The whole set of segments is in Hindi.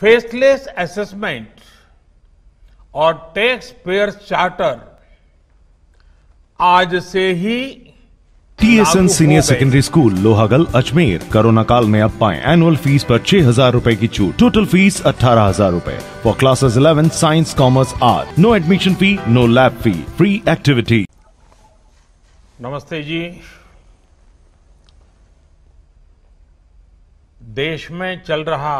फेसलेस असेसमेंट और टैक्स पेयर चार्टर आज से ही TSN senior secondary school Lohagal Ajmer corona काल में अब पाए एनुअल फीस पर छह हजार रूपए की छूट टोटल फीस अठारह हजार रूपए for classes eleven science commerce art no admission fee no lab fee free activity नमस्ते जी देश में चल रहा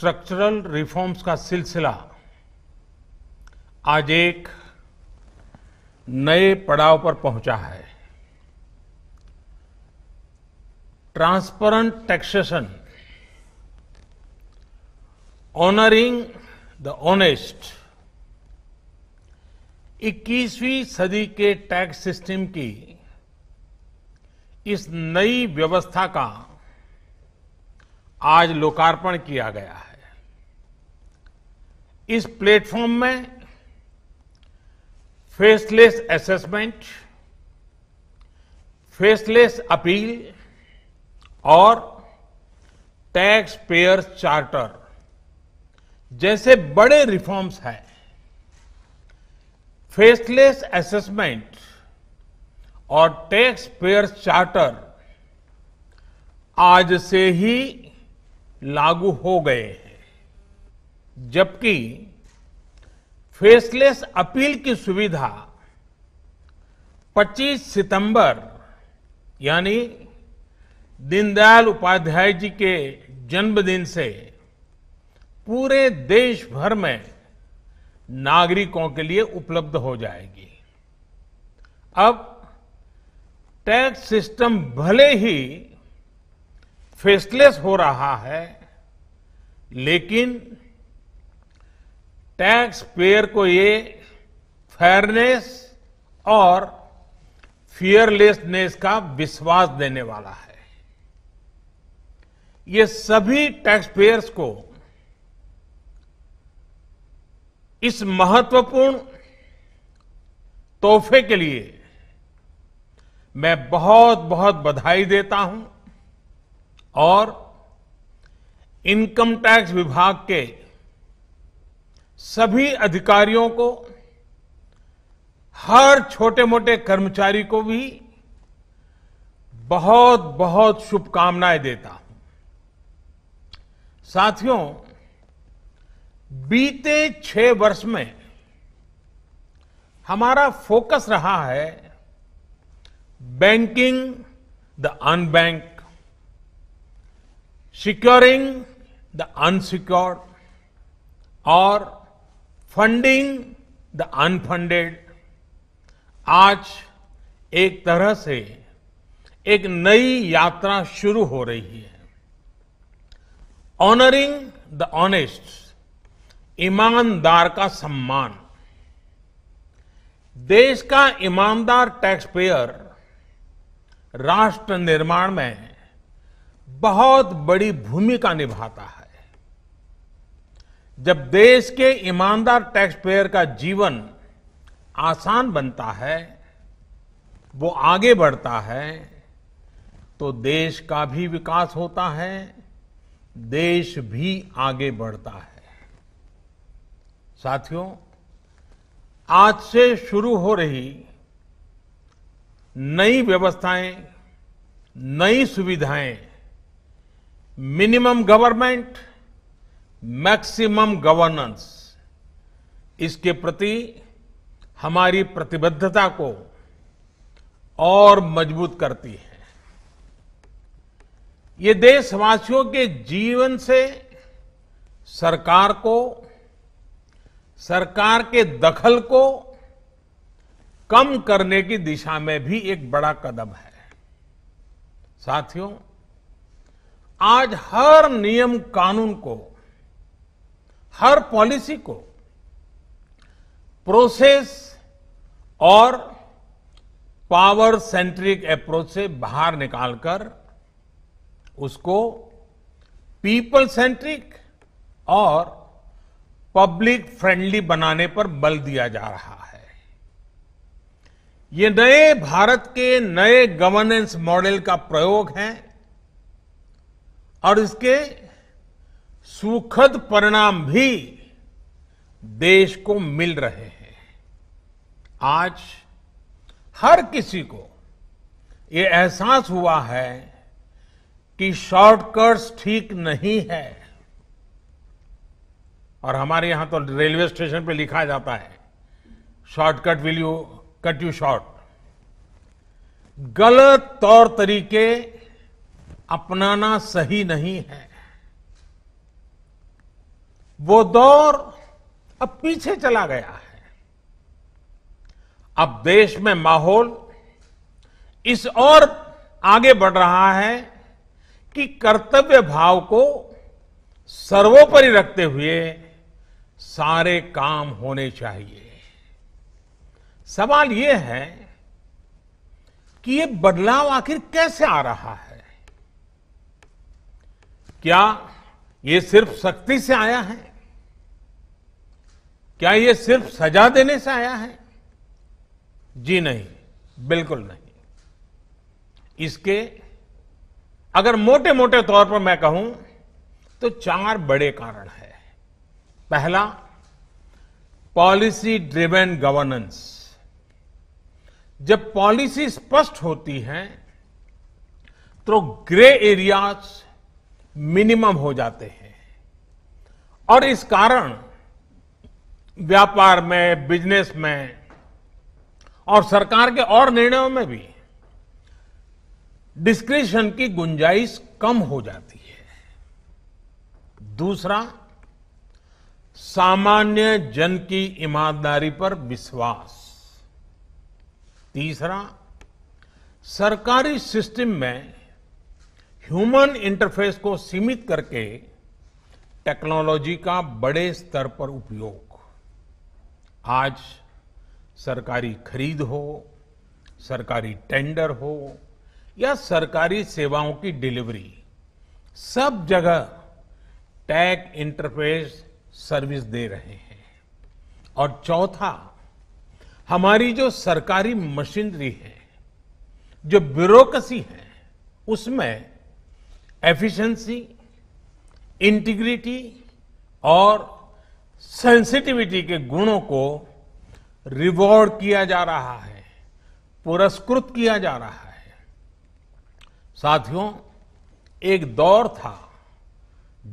स्ट्रक्चरल रिफॉर्म्स का सिलसिला आज एक नए पड़ाव पर पहुंचा है transparent taxation honouring the honest 21वीं सदी के टैक्स सिस्टम की इस नई व्यवस्था का आज लोकार्पण किया गया है इस प्लेटफॉर्म में फेसलेस असेसमेंट फेसलेस अपील और टैक्स पेयर चार्टर जैसे बड़े रिफॉर्म्स हैं फेसलेस असेसमेंट और टैक्स पेयर चार्टर आज से ही लागू हो गए हैं जबकि फेसलेस अपील की सुविधा 25 सितंबर यानी दीनदयाल उपाध्याय जी के जन्मदिन से पूरे देश भर में नागरिकों के लिए उपलब्ध हो जाएगी अब टैक्स सिस्टम भले ही फेसलेस हो रहा है लेकिन टैक्स पेयर को ये फेयरनेस और फियरलेसनेस का विश्वास देने वाला है ये सभी टैक्स पेयर्स को इस महत्वपूर्ण तोहफे के लिए मैं बहुत बहुत बधाई देता हूं और इनकम टैक्स विभाग के सभी अधिकारियों को हर छोटे मोटे कर्मचारी को भी बहुत बहुत शुभकामनाएं देता हूं साथियों बीते छह वर्ष में हमारा फोकस रहा है banking the unbanked securing the unsecured और फंडिंग द अनफंडेड आज एक तरह से एक नई यात्रा शुरू हो रही है ऑनरिंग द ऑनेस्ट ईमानदार का सम्मान देश का ईमानदार टैक्स पेयर राष्ट्र निर्माण में बहुत बड़ी भूमिका निभाता है जब देश के ईमानदार टैक्स पेयर का जीवन आसान बनता है वो आगे बढ़ता है तो देश का भी विकास होता है देश भी आगे बढ़ता है साथियों आज से शुरू हो रही नई व्यवस्थाएं नई सुविधाएं मिनिमम गवर्नमेंट मैक्सिमम गवर्नेंस इसके प्रति हमारी प्रतिबद्धता को और मजबूत करती है ये देशवासियों के जीवन से सरकार को सरकार के दखल को कम करने की दिशा में भी एक बड़ा कदम है साथियों आज हर नियम कानून को हर पॉलिसी को प्रोसेस और पावर सेंट्रिक अप्रोच से बाहर निकालकर उसको पीपल सेंट्रिक और पब्लिक फ्रेंडली बनाने पर बल दिया जा रहा है ये नए भारत के नए गवर्नेंस मॉडल का प्रयोग है और इसके सुखद परिणाम भी देश को मिल रहे हैं आज हर किसी को ये एहसास हुआ है कि शॉर्टकट्स ठीक नहीं है और हमारे यहां तो रेलवे स्टेशन पे लिखा जाता है shortcut will you cut you short गलत तौर तरीके अपनाना सही नहीं है वो दौर अब पीछे चला गया है अब देश में माहौल इस ओर आगे बढ़ रहा है कि कर्तव्य भाव को सर्वोपरि रखते हुए सारे काम होने चाहिए सवाल यह है कि ये बदलाव आखिर कैसे आ रहा है क्या ये सिर्फ शक्ति से आया है क्या ये सिर्फ सजा देने से आया है जी नहीं बिल्कुल नहीं इसके अगर मोटे मोटे तौर पर मैं कहूं तो चार बड़े कारण हैं पहला पॉलिसी ड्रिवेन गवर्नेंस जब पॉलिसी स्पष्ट होती है तो ग्रे एरियाज मिनिमम हो जाते हैं और इस कारण व्यापार में बिजनेस में और सरकार के और निर्णयों में भी डिस्क्रिशन की गुंजाइश कम हो जाती है दूसरा सामान्य जन की ईमानदारी पर विश्वास तीसरा सरकारी सिस्टम में ह्यूमन इंटरफेस को सीमित करके टेक्नोलॉजी का बड़े स्तर पर उपयोग आज सरकारी खरीद हो सरकारी टेंडर हो या सरकारी सेवाओं की डिलीवरी सब जगह टैग इंटरफेस सर्विस दे रहे हैं और चौथा हमारी जो सरकारी मशीनरी है जो ब्यूरोक्रेसी है उसमें एफिशिएंसी इंटीग्रिटी और सेंसिटिविटी के गुणों को रिवॉर्ड किया जा रहा है पुरस्कृत किया जा रहा है साथियों एक दौर था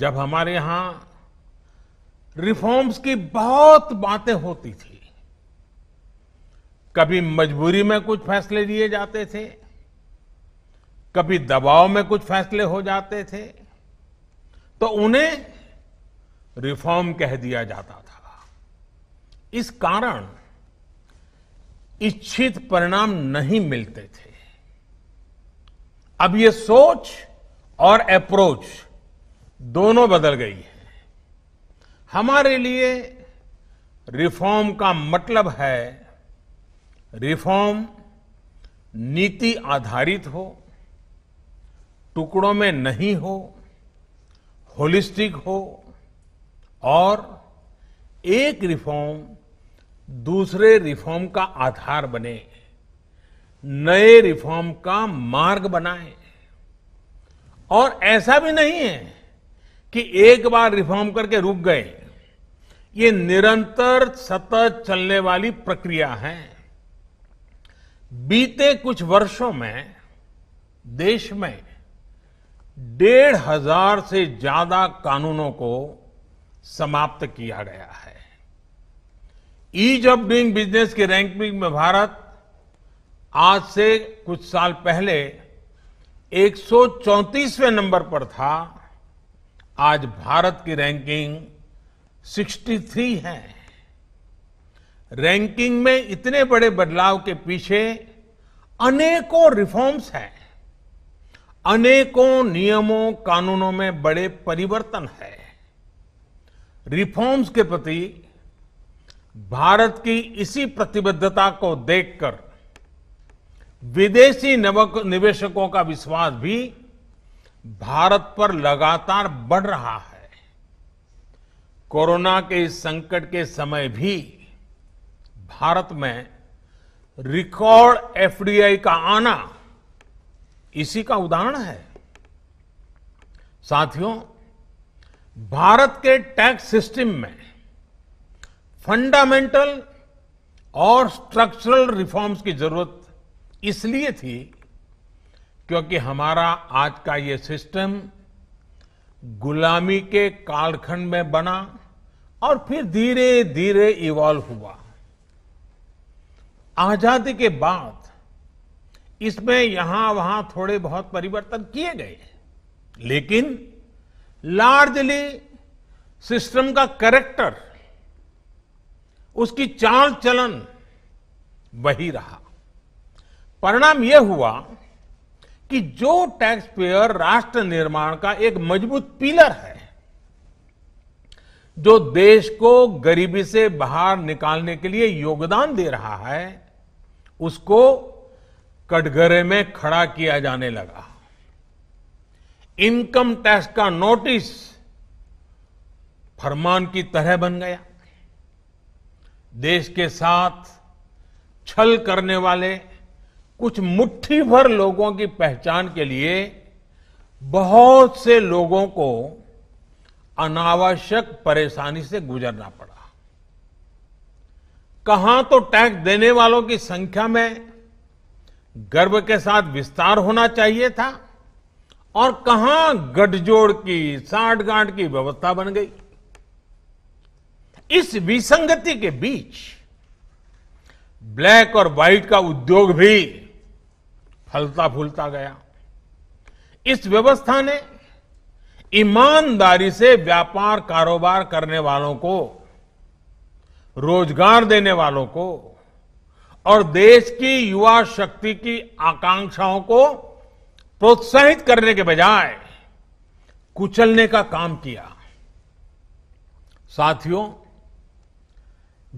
जब हमारे यहां रिफॉर्म्स की बहुत बातें होती थी कभी मजबूरी में कुछ फैसले लिए जाते थे कभी दबाव में कुछ फैसले हो जाते थे तो उन्हें रिफॉर्म कह दिया जाता था इस कारण इच्छित परिणाम नहीं मिलते थे अब ये सोच और अप्रोच दोनों बदल गई है हमारे लिए रिफॉर्म का मतलब है रिफॉर्म नीति आधारित हो टुकड़ों में नहीं हो होलिस्टिक हो और एक रिफॉर्म दूसरे रिफॉर्म का आधार बने नए रिफॉर्म का मार्ग बनाए और ऐसा भी नहीं है कि एक बार रिफॉर्म करके रुक गए ये निरंतर सतत चलने वाली प्रक्रिया है बीते कुछ वर्षों में देश में डेढ़ हजार से ज्यादा कानूनों को समाप्त किया गया है ईज ऑफ डूइंग बिजनेस की रैंकिंग में भारत आज से कुछ साल पहले 134वें नंबर पर था आज भारत की रैंकिंग 63 है रैंकिंग में इतने बड़े बदलाव के पीछे अनेकों रिफॉर्म्स हैं अनेकों नियमों कानूनों में बड़े परिवर्तन है रिफॉर्म्स के प्रति भारत की इसी प्रतिबद्धता को देखकर विदेशी निवेशकों का विश्वास भी भारत पर लगातार बढ़ रहा है कोरोना के इस संकट के समय भी भारत में रिकॉर्ड एफडीआई का आना इसी का उदाहरण है साथियों भारत के टैक्स सिस्टम में फंडामेंटल और स्ट्रक्चरल रिफॉर्म्स की जरूरत इसलिए थी क्योंकि हमारा आज का ये सिस्टम गुलामी के कालखंड में बना और फिर धीरे धीरे इवॉल्व हुआ आजादी के बाद इसमें यहां वहां थोड़े बहुत परिवर्तन किए गए लेकिन लार्जली सिस्टम का करेक्टर उसकी चाल चलन वही रहा परिणाम यह हुआ कि जो टैक्स पेयर राष्ट्र निर्माण का एक मजबूत पिलर है जो देश को गरीबी से बाहर निकालने के लिए योगदान दे रहा है उसको कटघरे में खड़ा किया जाने लगा इनकम टैक्स का नोटिस फरमान की तरह बन गया देश के साथ छल करने वाले कुछ मुट्ठी भर लोगों की पहचान के लिए बहुत से लोगों को अनावश्यक परेशानी से गुजरना पड़ा कहां तो टैक्स देने वालों की संख्या में गर्व के साथ विस्तार होना चाहिए था और कहां गठजोड़ की साठगांठ की व्यवस्था बन गई इस विसंगति के बीच ब्लैक और व्हाइट का उद्योग भी फलता फूलता गया इस व्यवस्था ने ईमानदारी से व्यापार कारोबार करने वालों को रोजगार देने वालों को और देश की युवा शक्ति की आकांक्षाओं को प्रोत्साहित करने के बजाय कुचलने का काम किया साथियों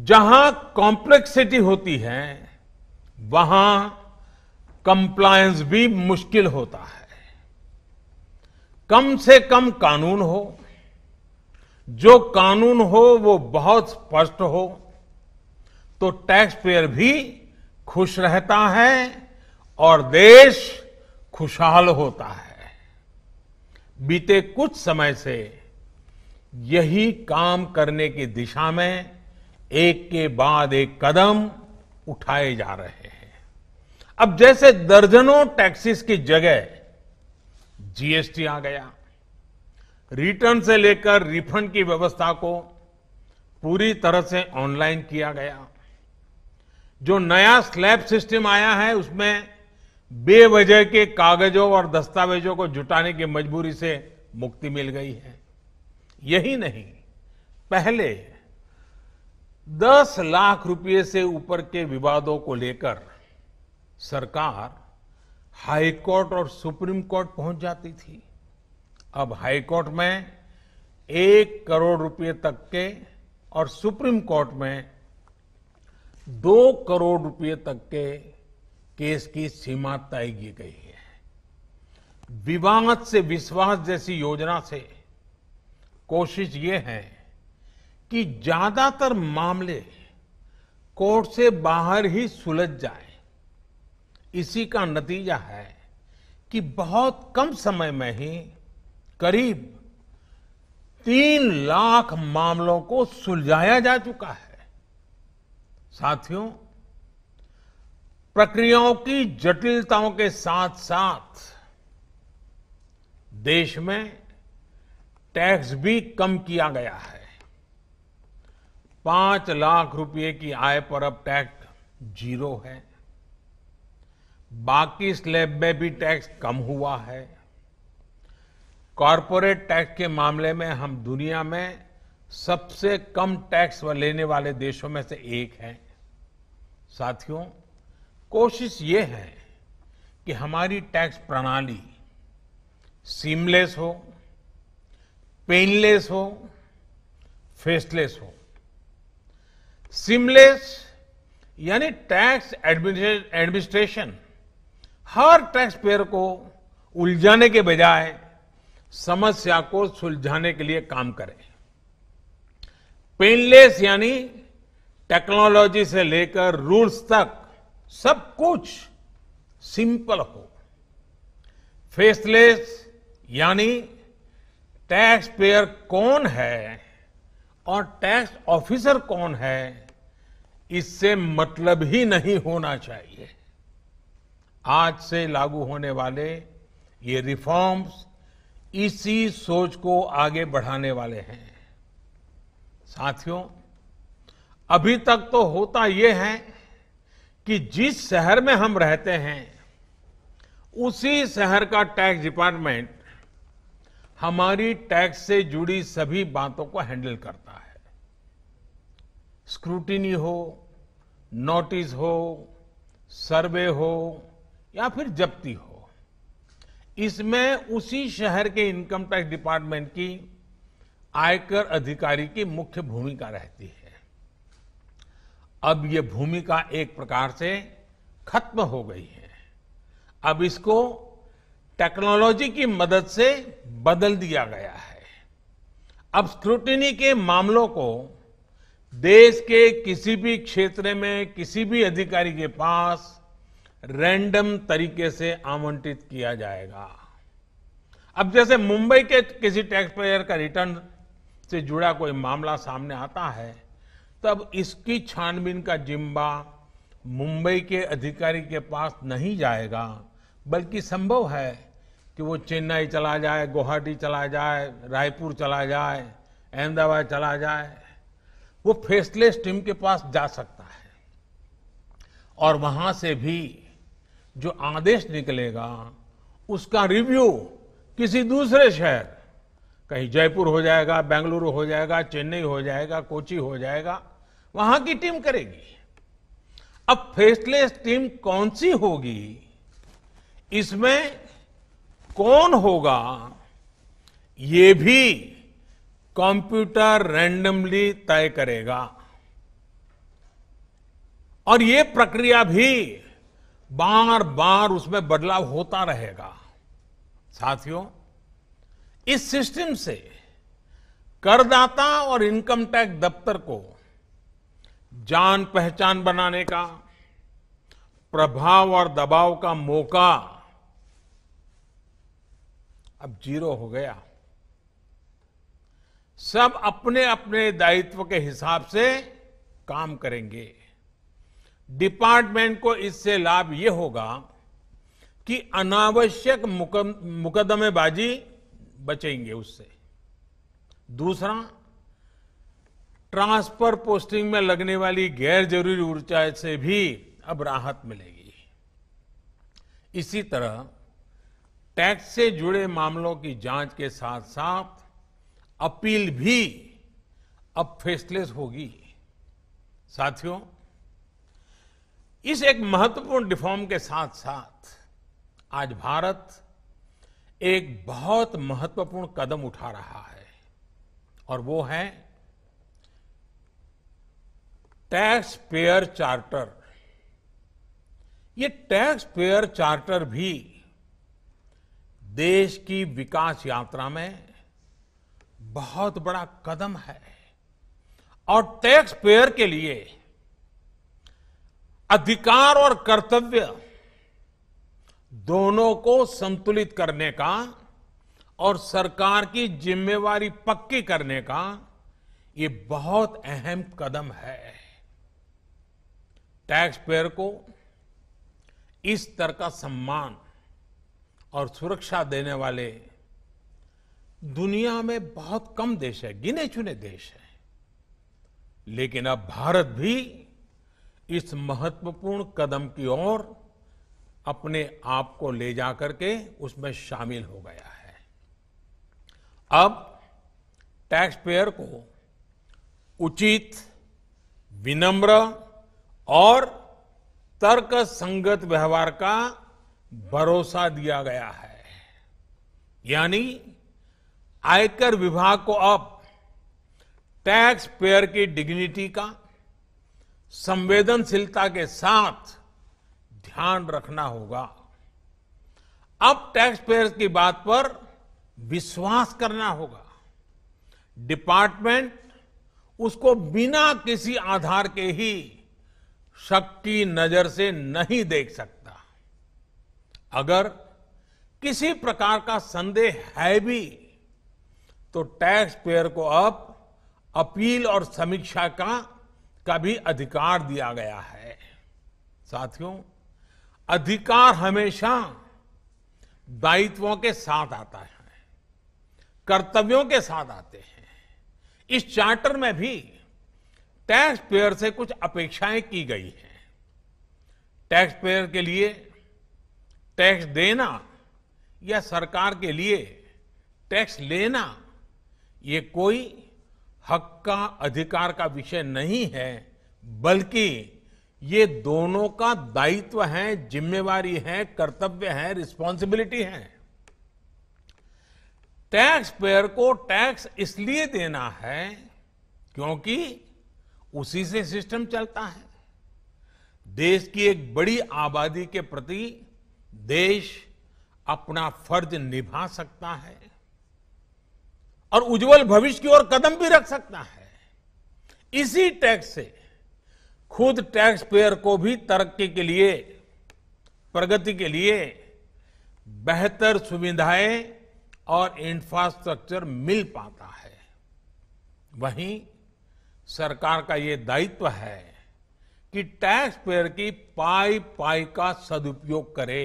जहां कॉम्प्लेक्सिटी होती है वहां कंप्लायंस भी मुश्किल होता है कम से कम कानून हो जो कानून हो वो बहुत स्पष्ट हो तो टैक्स पेयर भी खुश रहता है और देश खुशहाल होता है बीते कुछ समय से यही काम करने की दिशा में एक के बाद एक कदम उठाए जा रहे हैं अब जैसे दर्जनों टैक्सेस की जगह जीएसटी आ गया रिटर्न से लेकर रिफंड की व्यवस्था को पूरी तरह से ऑनलाइन किया गया जो नया स्लैब सिस्टम आया है उसमें बेवजह के कागजों और दस्तावेजों को जुटाने की मजबूरी से मुक्ति मिल गई है यही नहीं पहले 10 लाख रुपए से ऊपर के विवादों को लेकर सरकार हाई कोर्ट और सुप्रीम कोर्ट पहुंच जाती थी अब हाई कोर्ट में एक करोड़ रुपए तक के और सुप्रीम कोर्ट में दो करोड़ रुपए तक के केस की सीमा तय की गई है विवाद से विश्वास जैसी योजना से कोशिश ये है कि ज्यादातर मामले कोर्ट से बाहर ही सुलझ जाए इसी का नतीजा है कि बहुत कम समय में ही करीब तीन लाख मामलों को सुलझाया जा चुका है साथियों प्रक्रियाओं की जटिलताओं के साथ साथ देश में टैक्स भी कम किया गया है पांच लाख रुपए की आय पर अब टैक्स जीरो है बाकी स्लैब में भी टैक्स कम हुआ है कॉरपोरेट टैक्स के मामले में हम दुनिया में सबसे कम टैक्स लेने वाले देशों में से एक हैं साथियों कोशिश ये है कि हमारी टैक्स प्रणाली सीमलेस हो पेनलेस हो फेसलेस हो सीमलेस यानी टैक्स एडमिनिस्ट्रेशन हर टैक्स पेयर को उलझाने के बजाय समस्या को सुलझाने के लिए काम करे पेनलेस यानी टेक्नोलॉजी से लेकर रूल्स तक सब कुछ सिंपल हो फेसलेस यानी टैक्स पेयर कौन है और टैक्स ऑफिसर कौन है इससे मतलब ही नहीं होना चाहिए आज से लागू होने वाले ये रिफॉर्म्स इसी सोच को आगे बढ़ाने वाले हैं साथियों अभी तक तो होता ये है कि जिस शहर में हम रहते हैं उसी शहर का टैक्स डिपार्टमेंट हमारी टैक्स से जुड़ी सभी बातों को हैंडल करता है स्क्रूटिनी हो नोटिस हो सर्वे हो या फिर जब्ती हो इसमें उसी शहर के इनकम टैक्स डिपार्टमेंट की आयकर अधिकारी की मुख्य भूमिका रहती है अब ये भूमिका एक प्रकार से खत्म हो गई है अब इसको टेक्नोलॉजी की मदद से बदल दिया गया है अब स्क्रूटनी के मामलों को देश के किसी भी क्षेत्र में किसी भी अधिकारी के पास रैंडम तरीके से आमंत्रित किया जाएगा अब जैसे मुंबई के किसी टैक्स पेयर का रिटर्न से जुड़ा कोई मामला सामने आता है तब इसकी छानबीन का जिम्बा मुंबई के अधिकारी के पास नहीं जाएगा बल्कि संभव है कि वो चेन्नई चला जाए गुवाहाटी चला जाए रायपुर चला जाए अहमदाबाद चला जाए वो फेसलेस टीम के पास जा सकता है और वहां से भी जो आदेश निकलेगा उसका रिव्यू किसी दूसरे शहर कहीं जयपुर हो जाएगा बेंगलुरु हो जाएगा चेन्नई हो जाएगा कोची हो जाएगा वहां की टीम करेगी अब फेसलेस टीम कौन सी होगी इसमें कौन होगा ये भी कंप्यूटर रैंडमली तय करेगा और ये प्रक्रिया भी बार बार उसमें बदलाव होता रहेगा साथियों इस सिस्टम से करदाता और इनकम टैक्स दफ्तर को जान पहचान बनाने का प्रभाव और दबाव का मौका अब जीरो हो गया सब अपने अपने दायित्व के हिसाब से काम करेंगे डिपार्टमेंट को इससे लाभ ये होगा कि अनावश्यक मुकदमेबाजी बचेंगे उससे दूसरा ट्रांसफर पोस्टिंग में लगने वाली गैर जरूरी ऊर्जा से भी अब राहत मिलेगी इसी तरह टैक्स से जुड़े मामलों की जांच के साथ साथ अपील भी अब फेसलेस होगी साथियों इस एक महत्वपूर्ण रिफॉर्म के साथ साथ आज भारत एक बहुत महत्वपूर्ण कदम उठा रहा है और वो है टैक्स पेयर चार्टर ये टैक्स पेयर चार्टर भी देश की विकास यात्रा में बहुत बड़ा कदम है और टैक्स पेयर के लिए अधिकार और कर्तव्य दोनों को संतुलित करने का और सरकार की जिम्मेवारी पक्की करने का ये बहुत अहम कदम है टैक्स पेयर को इस तरह का सम्मान और सुरक्षा देने वाले दुनिया में बहुत कम देश है गिने चुने देश हैं लेकिन अब भारत भी इस महत्वपूर्ण कदम की ओर अपने आप को ले जाकर के उसमें शामिल हो गया है अब टैक्स पेयर को उचित विनम्र और तर्क संगत व्यवहार का भरोसा दिया गया है यानी आयकर विभाग को अब टैक्स पेयर की डिग्निटी का संवेदनशीलता के साथ ध्यान रखना होगा अब टैक्स पेयर की बात पर विश्वास करना होगा डिपार्टमेंट उसको बिना किसी आधार के ही शक की नजर से नहीं देख सकता अगर किसी प्रकार का संदेह है भी तो टैक्स पेयर को अब अपील और समीक्षा का का भी अधिकार दिया गया है साथियों अधिकार हमेशा दायित्वों के साथ आता है कर्तव्यों के साथ आते हैं इस चार्टर में भी टैक्स पेयर से कुछ अपेक्षाएं की गई हैं टैक्स पेयर के लिए टैक्स देना या सरकार के लिए टैक्स लेना ये कोई हक का अधिकार का विषय नहीं है बल्कि ये दोनों का दायित्व है जिम्मेवारी है कर्तव्य है रिस्पॉन्सिबिलिटी है टैक्स पेयर को टैक्स इसलिए देना है क्योंकि उसी से सिस्टम चलता है देश की एक बड़ी आबादी के प्रति देश अपना फर्ज निभा सकता है और उज्जवल भविष्य की ओर कदम भी रख सकता है इसी टैक्स से खुद टैक्स पेयर को भी तरक्की के लिए प्रगति के लिए बेहतर सुविधाएं और इंफ्रास्ट्रक्चर मिल पाता है वहीं सरकार का ये दायित्व है कि टैक्स पेयर की पाई पाई का सदुपयोग करे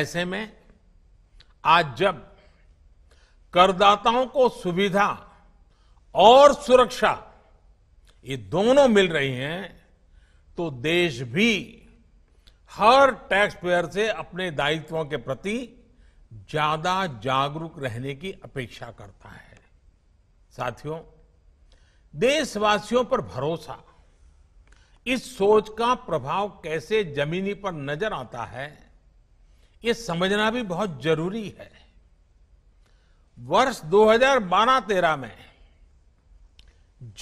ऐसे में आज जब करदाताओं को सुविधा और सुरक्षा ये दोनों मिल रही हैं तो देश भी हर टैक्स पेयर से अपने दायित्वों के प्रति ज्यादा जागरूक रहने की अपेक्षा करता है साथियों देशवासियों पर भरोसा इस सोच का प्रभाव कैसे जमीनी पर नजर आता है ये समझना भी बहुत जरूरी है वर्ष 2012-13 में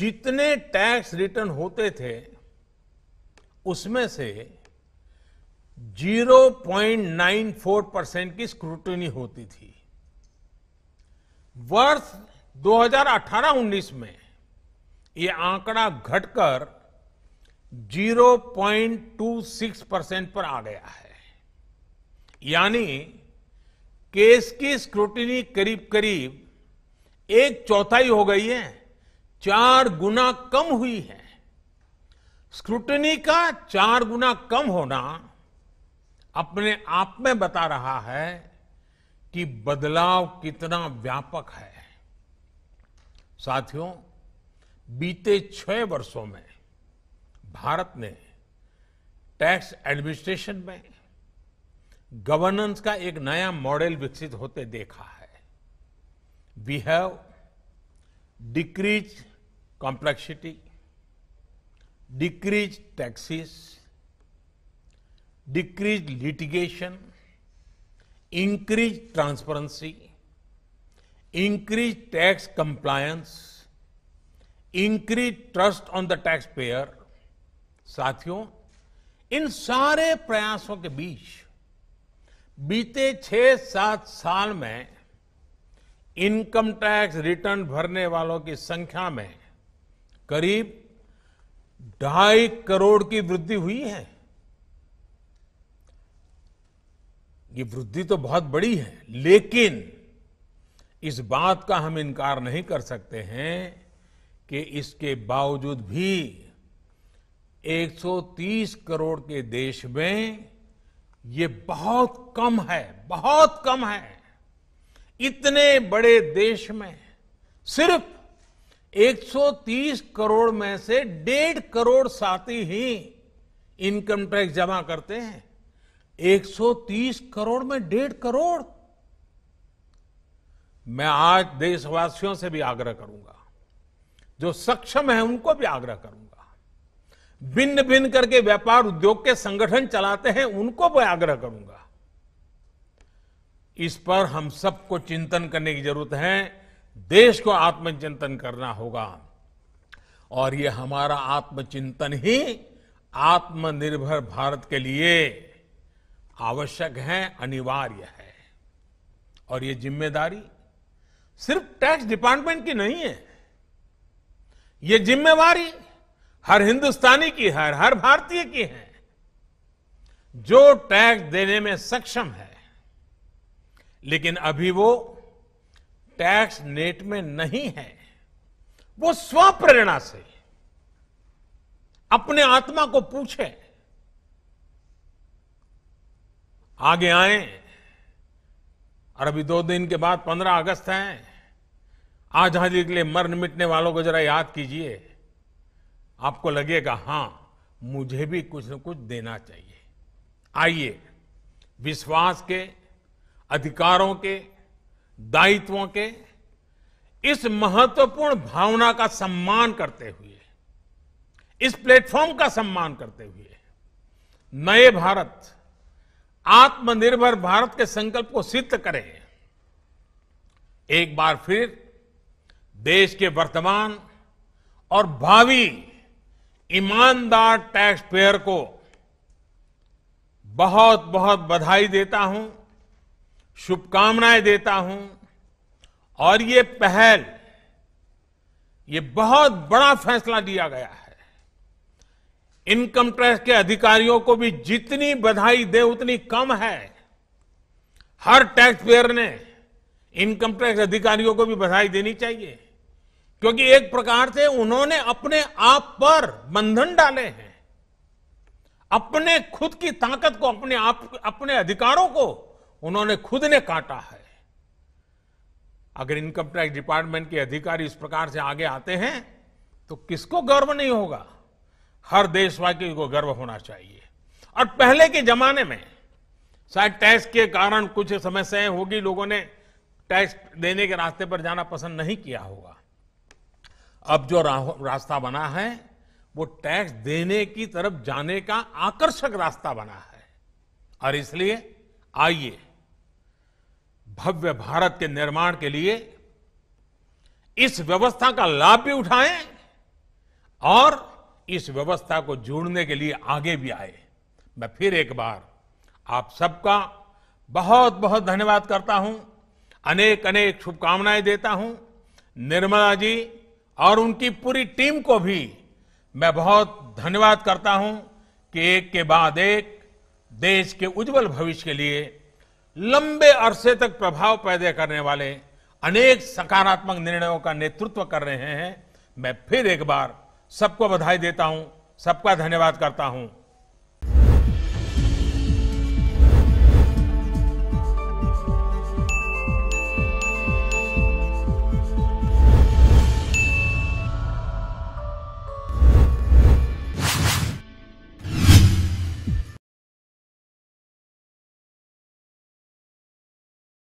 जितने टैक्स रिटर्न होते थे उसमें से 0.94 परसेंट की स्क्रूटनी होती थी वर्ष 2018-19 में ये आंकड़ा घटकर 0.26 परसेंट पर आ गया है यानी केस की स्क्रूटनी करीब करीब एक चौथाई हो गई है चार गुना कम हुई है स्क्रूटनी का चार गुना कम होना अपने आप में बता रहा है कि बदलाव कितना व्यापक है साथियों बीते छह वर्षों में भारत ने टैक्स एडमिनिस्ट्रेशन में गवर्नेंस का एक नया मॉडल विकसित होते देखा है we have decrease complexity decrease taxes decrease litigation increase transparency increase tax compliance increase trust on the taxpayer साथियों इन सारे प्रयासों के बीच बीते छह सात साल में इनकम टैक्स रिटर्न भरने वालों की संख्या में करीब ढाई करोड़ की वृद्धि हुई है ये वृद्धि तो बहुत बड़ी है लेकिन इस बात का हम इनकार नहीं कर सकते हैं कि इसके बावजूद भी 130 करोड़ के देश में ये बहुत कम है बहुत कम है इतने बड़े देश में सिर्फ 130 करोड़ में से डेढ़ करोड़ साथी ही इनकम टैक्स जमा करते हैं 130 करोड़ में डेढ़ करोड़ मैं आज देशवासियों से भी आग्रह करूंगा जो सक्षम है उनको भी आग्रह करूंगा भिन्न भिन्न करके व्यापार उद्योग के संगठन चलाते हैं उनको भी आग्रह करूंगा इस पर हम सबको चिंतन करने की जरूरत है देश को आत्मचिंतन करना होगा और ये हमारा आत्मचिंतन ही आत्मनिर्भर भारत के लिए आवश्यक है अनिवार्य है और ये जिम्मेदारी सिर्फ टैक्स डिपार्टमेंट की नहीं है ये जिम्मेवारी हर हिंदुस्तानी की है हर भारतीय की है जो टैक्स देने में सक्षम है लेकिन अभी वो टैक्स नेट में नहीं है वो स्वप्रेरणा से अपने आत्मा को पूछे आगे आए और अभी दो दिन के बाद पंद्रह अगस्त है आजादी के लिए मर मिटने वालों को जरा याद कीजिए आपको लगेगा हां मुझे भी कुछ न कुछ देना चाहिए आइए विश्वास के अधिकारों के दायित्वों के इस महत्वपूर्ण भावना का सम्मान करते हुए इस प्लेटफॉर्म का सम्मान करते हुए नए भारत आत्मनिर्भर भारत के संकल्प को सिद्ध करें एक बार फिर देश के वर्तमान और भावी ईमानदार टैक्स पेयर को बहुत बहुत बधाई देता हूं शुभकामनाएं देता हूं और ये पहल ये बहुत बड़ा फैसला लिया गया है इनकम टैक्स के अधिकारियों को भी जितनी बधाई दे उतनी कम है हर टैक्स पेयर ने इनकम टैक्स अधिकारियों को भी बधाई देनी चाहिए क्योंकि एक प्रकार से उन्होंने अपने आप पर बंधन डाले हैं अपने खुद की ताकत को अपने आप अपने अधिकारों को उन्होंने खुद ने काटा है अगर इनकम टैक्स डिपार्टमेंट के अधिकारी इस प्रकार से आगे आते हैं तो किसको गर्व नहीं होगा हर देशवासी को गर्व होना चाहिए और पहले के जमाने में शायद टैक्स के कारण कुछ समस्याएं होगी लोगों ने टैक्स देने के रास्ते पर जाना पसंद नहीं किया होगा अब जो रास्ता बना है वो टैक्स देने की तरफ जाने का आकर्षक रास्ता बना है और इसलिए आइए भव्य भारत के निर्माण के लिए इस व्यवस्था का लाभ भी उठाएं और इस व्यवस्था को जोड़ने के लिए आगे भी आए मैं फिर एक बार आप सबका बहुत बहुत धन्यवाद करता हूं अनेक अनेक शुभकामनाएं देता हूं निर्मला जी और उनकी पूरी टीम को भी मैं बहुत धन्यवाद करता हूं कि एक के बाद एक देश के उज्जवल भविष्य के लिए लंबे अरसे तक प्रभाव पैदा करने वाले अनेक सकारात्मक निर्णयों का नेतृत्व कर रहे हैं मैं फिर एक बार सबको बधाई देता हूं सबका धन्यवाद करता हूं